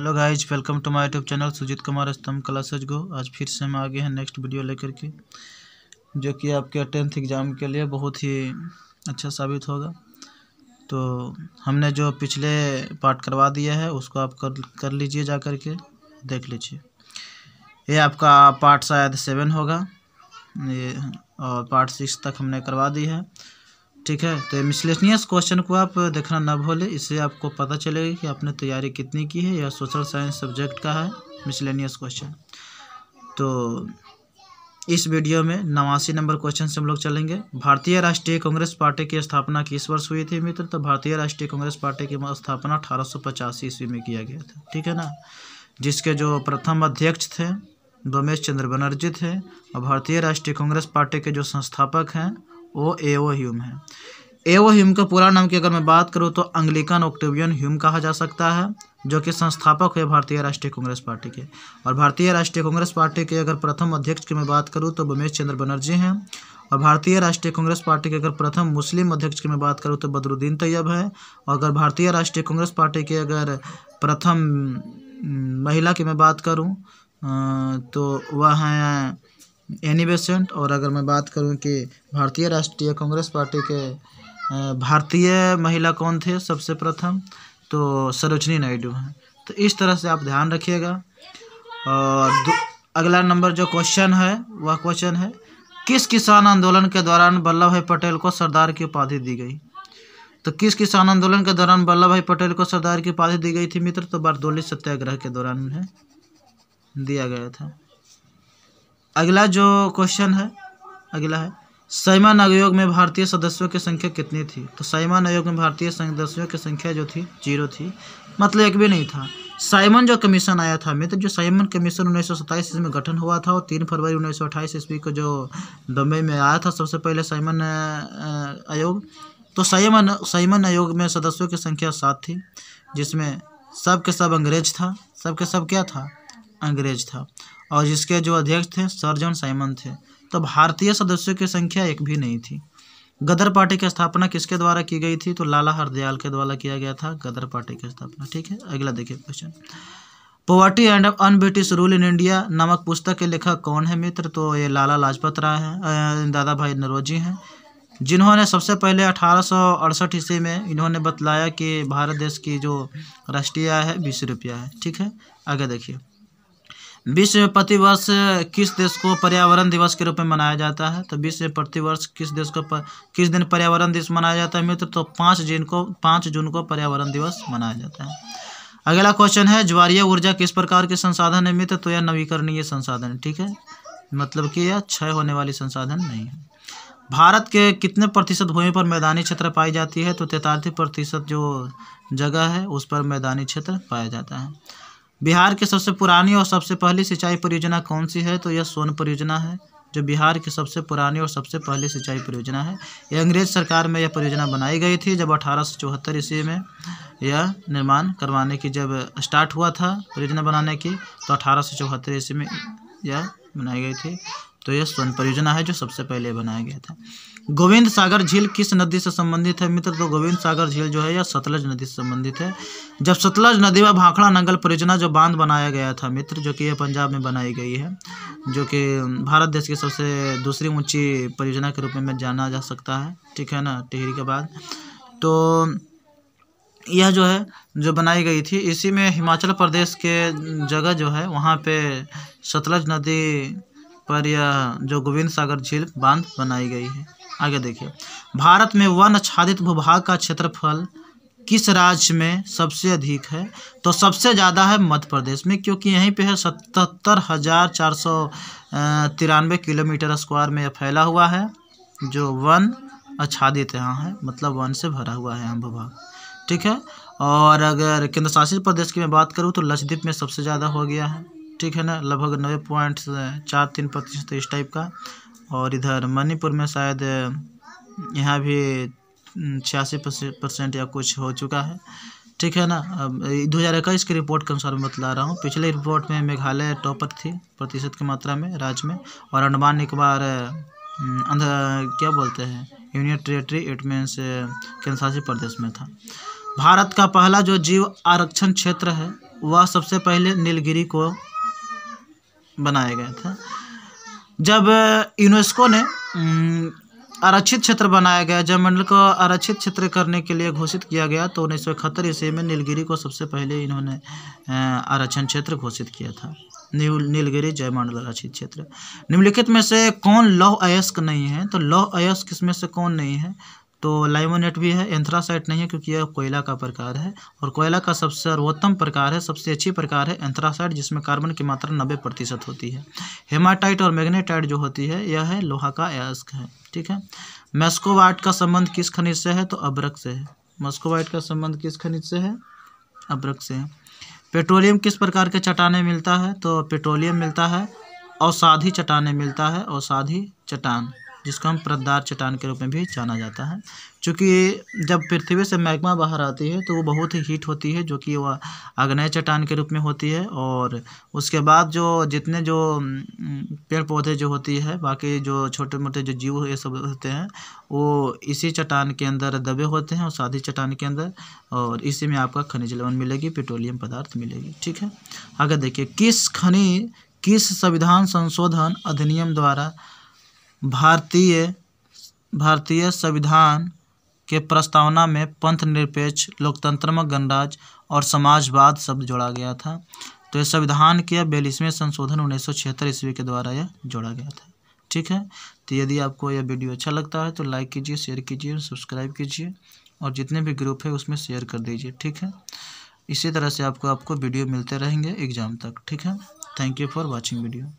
hello guys welcome to my YouTube channel Sujit Kumar Stambh classes गो आज फिर से हम आ गए हैं नेक्स्ट वीडियो लेकर के जो कि आपके टेंथ एग्ज़ाम के लिए बहुत ही अच्छा साबित होगा तो हमने जो पिछले पार्ट करवा दिया है उसको आप कर कर लीजिए जा कर के देख लीजिए ये आपका पार्ट शायद सेवन होगा ये और पार्ट सिक्स तक हमने करवा दी है ठीक है तो मिसलेनियस क्वेश्चन को आप देखना ना भूलें इससे आपको पता चलेगा कि आपने तैयारी कितनी की है यह सोशल साइंस सब्जेक्ट का है मिसलेनियस क्वेश्चन तो इस वीडियो में नवासी नंबर क्वेश्चन से हम लोग चलेंगे भारतीय राष्ट्रीय कांग्रेस पार्टी की स्थापना किस वर्ष हुई थी मित्र तो भारतीय राष्ट्रीय कांग्रेस पार्टी की स्थापना अठारह ईस्वी में किया गया था ठीक है ना जिसके जो प्रथम अध्यक्ष थे रमेश चंद्र बनर्जी थे और भारतीय राष्ट्रीय कांग्रेस पार्टी के जो संस्थापक हैं वो एओ ह्यूम है एओ ह्यूम का पूरा नाम की अगर मैं बात करूँ तो अंग्लिकन ऑक्टोबियन ह्यूम कहा जा सकता है जो कि संस्थापक हुए भारतीय राष्ट्रीय कांग्रेस पार्टी के और भारतीय राष्ट्रीय कांग्रेस पार्टी के अगर प्रथम अध्यक्ष की मैं बात करूँ तो भूमेश चंद्र बनर्जी हैं और भारतीय राष्ट्रीय कांग्रेस पार्टी के अगर प्रथम मुस्लिम अध्यक्ष की मैं बात करूँ तो बदरुद्दीन तैयब है और अगर भारतीय राष्ट्रीय कांग्रेस पार्टी के अगर प्रथम महिला की मैं बात करूँ तो वह हैं एनी बेसेंट और अगर मैं बात करूं कि भारतीय राष्ट्रीय कांग्रेस पार्टी के भारतीय महिला कौन थे सबसे प्रथम तो सरोजनी नायडू हैं तो इस तरह से आप ध्यान रखिएगा और अगला नंबर जो क्वेश्चन है वह क्वेश्चन है किस किसान आंदोलन के दौरान वल्लभ भाई पटेल को सरदार की उपाधि दी गई तो किस किसान आंदोलन के दौरान वल्लभ भाई पटेल को सरदार की उपाधि दी गई थी मित्र तो बारदोली सत्याग्रह के दौरान उन्हें दिया गया था अगला जो क्वेश्चन है अगला है सैमान आयोग में भारतीय सदस्यों की संख्या कितनी थी तो सैमान आयोग में भारतीय सदस्यों की संख्या जो थी जीरो थी मतलब एक भी नहीं था साइमन जो कमीशन आया था मित्र जो साइमन कमीशन उन्नीस सौ सत्ताईस में गठन हुआ था और तीन फरवरी उन्नीस सौ अट्ठाईस ईस्वी को जो बम्बई में आया था सबसे पहले साइमन आयोग तो साइमन साइमन आयोग में सदस्यों की संख्या सात थी जिसमें सब के सब अंग्रेज था सब के सब क्या था अंग्रेज था और जिसके जो अध्यक्ष थे सर्जन साइमन थे तो भारतीय सदस्यों की संख्या एक भी नहीं थी गदर पार्टी की स्थापना किसके द्वारा की गई थी तो लाला हरदयाल के द्वारा किया गया था गदर पार्टी की स्थापना ठीक है अगला देखिए question poverty and un British rule in India नामक पुस्तक के लेखक कौन है मित्र तो ये लाला लाजपत राय हैं दादा भाई नरोजी हैं जिन्होंने सबसे पहले अठारह ईस्वी में इन्होंने बतलाया कि भारत देश की जो राष्ट्रीय आय है बीस रुपया है ठीक है आगे देखिए विश्व में प्रतिवर्ष किस देश को पर्यावरण दिवस के रूप में मनाया जाता है तो विश्व में प्रतिवर्ष किस देश को पर, किस दिन पर्यावरण दिवस मनाया जाता है मित्र तो पाँच जून को पाँच जून को पर्यावरण दिवस मनाया जाता है अगला क्वेश्चन है ज्वारीय ऊर्जा किस प्रकार के संसाधन है मित्र तो यह नवीकरणीय संसाधन है ठीक है मतलब कि यह क्षय होने वाली संसाधन नहीं है भारत के कितने प्रतिशत भूमि पर मैदानी क्षेत्र पाई जाती है तो तैतालीस प्रतिशत जो जगह है उस पर मैदानी क्षेत्र पाया जाता है बिहार की सबसे पुरानी और सबसे पहली सिंचाई परियोजना कौन सी है तो यह सोन परियोजना है जो बिहार की सबसे पुरानी और सबसे पहली सिंचाई परियोजना है यह अंग्रेज सरकार में यह परियोजना बनाई गई थी जब अठारह सौ चौहत्तर ईस्वी में यह निर्माण करवाने की जब स्टार्ट हुआ था परियोजना बनाने की तो अठारह सौ चौहत्तर ईस्वी में यह बनाई गई थी तो यह स्वर्ण परियोजना है जो सबसे पहले बनाया गया था गोविंद सागर झील किस नदी से संबंधित है मित्र तो गोविंद सागर झील जो है यह सतलज नदी से संबंधित है जब सतलज नदी व भाखड़ा नंगल परियोजना जो बांध बनाया गया था मित्र जो कि यह पंजाब में बनाई गई है जो कि भारत देश की सबसे दूसरी ऊंची परियोजना के रूप में जाना जा सकता है ठीक है ना टिहरी के बाद तो यह जो है जो बनाई गई थी इसी में हिमाचल प्रदेश के जगह जो है वहाँ पे सतलज नदी पर यह जो गोविंद सागर झील बांध बनाई गई है आगे देखिए भारत में वन आच्छादित भूभाग का क्षेत्रफल किस राज्य में सबसे अधिक है तो सबसे ज़्यादा है मध्य प्रदेश में क्योंकि यहीं पे है सतहत्तर हज़ार चार सौ तिरानवे किलोमीटर स्क्वायर में यह फैला हुआ है जो वन आच्छादित यहाँ है मतलब वन से भरा हुआ है यहाँ भूभाग ठीक है और अगर केंद्र शासित प्रदेश की मैं बात करूँ तो लक्षद्वीप में सबसे ज़्यादा हो गया है ठीक है ना लगभग नब्बे पॉइंट चार तीन प्रतिशत इस टाइप का और इधर मणिपुर में शायद यहाँ भी छियासी परसेंट या कुछ हो चुका है ठीक है ना अब दो हज़ार इक्कीस की रिपोर्ट के अनुसार मैं बतला रहा हूँ पिछले रिपोर्ट में मेघालय टॉपर थी प्रतिशत की मात्रा में राज्य में और अंडमान निकोबार क्या बोलते हैं यूनियन टेरेटरी इट मीन्स केंद्रशासित प्रदेश में था भारत का पहला जो जीव आरक्षण क्षेत्र है वह सबसे पहले नीलगिरी को बनाया गया था जब यूनेस्को ने आरक्षित क्षेत्र बनाया गया जब मंडल को आरक्षित क्षेत्र करने के लिए घोषित किया गया तो उन्नीस सौ इकहत्तर ईस्वी में नीलगिरी को सबसे पहले इन्होंने आरक्षण क्षेत्र घोषित किया था नील नीलगिरी जयमंडल आरक्षित क्षेत्र निम्नलिखित में से कौन लौह अयस्क नहीं है तो लौह अयस्क किसमें से कौन नहीं है तो लाइमोनेट भी है एंथ्रासाइट नहीं है क्योंकि यह कोयला का प्रकार है और कोयला का सबसे सर्वोत्तम प्रकार है सबसे अच्छी प्रकार है एंथ्रासाइट जिसमें कार्बन की मात्रा नब्बे प्रतिशत होती है हेमाटाइट और मैग्नेटाइट जो होती है यह है लोहा का अयस्क है ठीक है मैस्कोवाइट का संबंध किस खनिज से है तो अब्रक से है मेस्कोवाइट का संबंध किस खनिज से है अब्रक से है पेट्रोलियम किस प्रकार के चट्टाने मिलता है तो पेट्रोलियम मिलता है औषाधि चट्टाने मिलता है औषाधि चट्टान जिसको हम प्रदार चट्टान के रूप में भी जाना जाता है चूँकि जब पृथ्वी से मैग्मा बाहर आती है तो वो बहुत ही हीट होती है जो कि वह अग्नय चट्टान के रूप में होती है और उसके बाद जो जितने जो पेड़ पौधे जो होती है बाकी जो छोटे मोटे जो जीव ये सब होते हैं वो इसी चट्टान के अंदर दबे होते हैं और साधी चट्टान के अंदर और इसी में आपका खनिज लवन मिलेगी पेट्रोलियम पदार्थ मिलेगी ठीक है आगे देखिए किस खनिज किस संविधान संशोधन अधिनियम द्वारा भारतीय भारतीय संविधान के प्रस्तावना में पंथ लोकतंत्र में गणराज्य और समाजवाद शब्द जोड़ा गया था तो यह संविधान के बयालीसवें संशोधन उन्नीस सौ छिहत्तर ईस्वी के द्वारा यह जोड़ा गया था ठीक है तो यदि आपको यह वीडियो अच्छा लगता है तो लाइक कीजिए शेयर कीजिए सब्सक्राइब कीजिए और जितने भी ग्रुप है उसमें शेयर कर दीजिए ठीक है इसी तरह से आपको आपको वीडियो मिलते रहेंगे एग्ज़ाम तक ठीक है thank you for watching video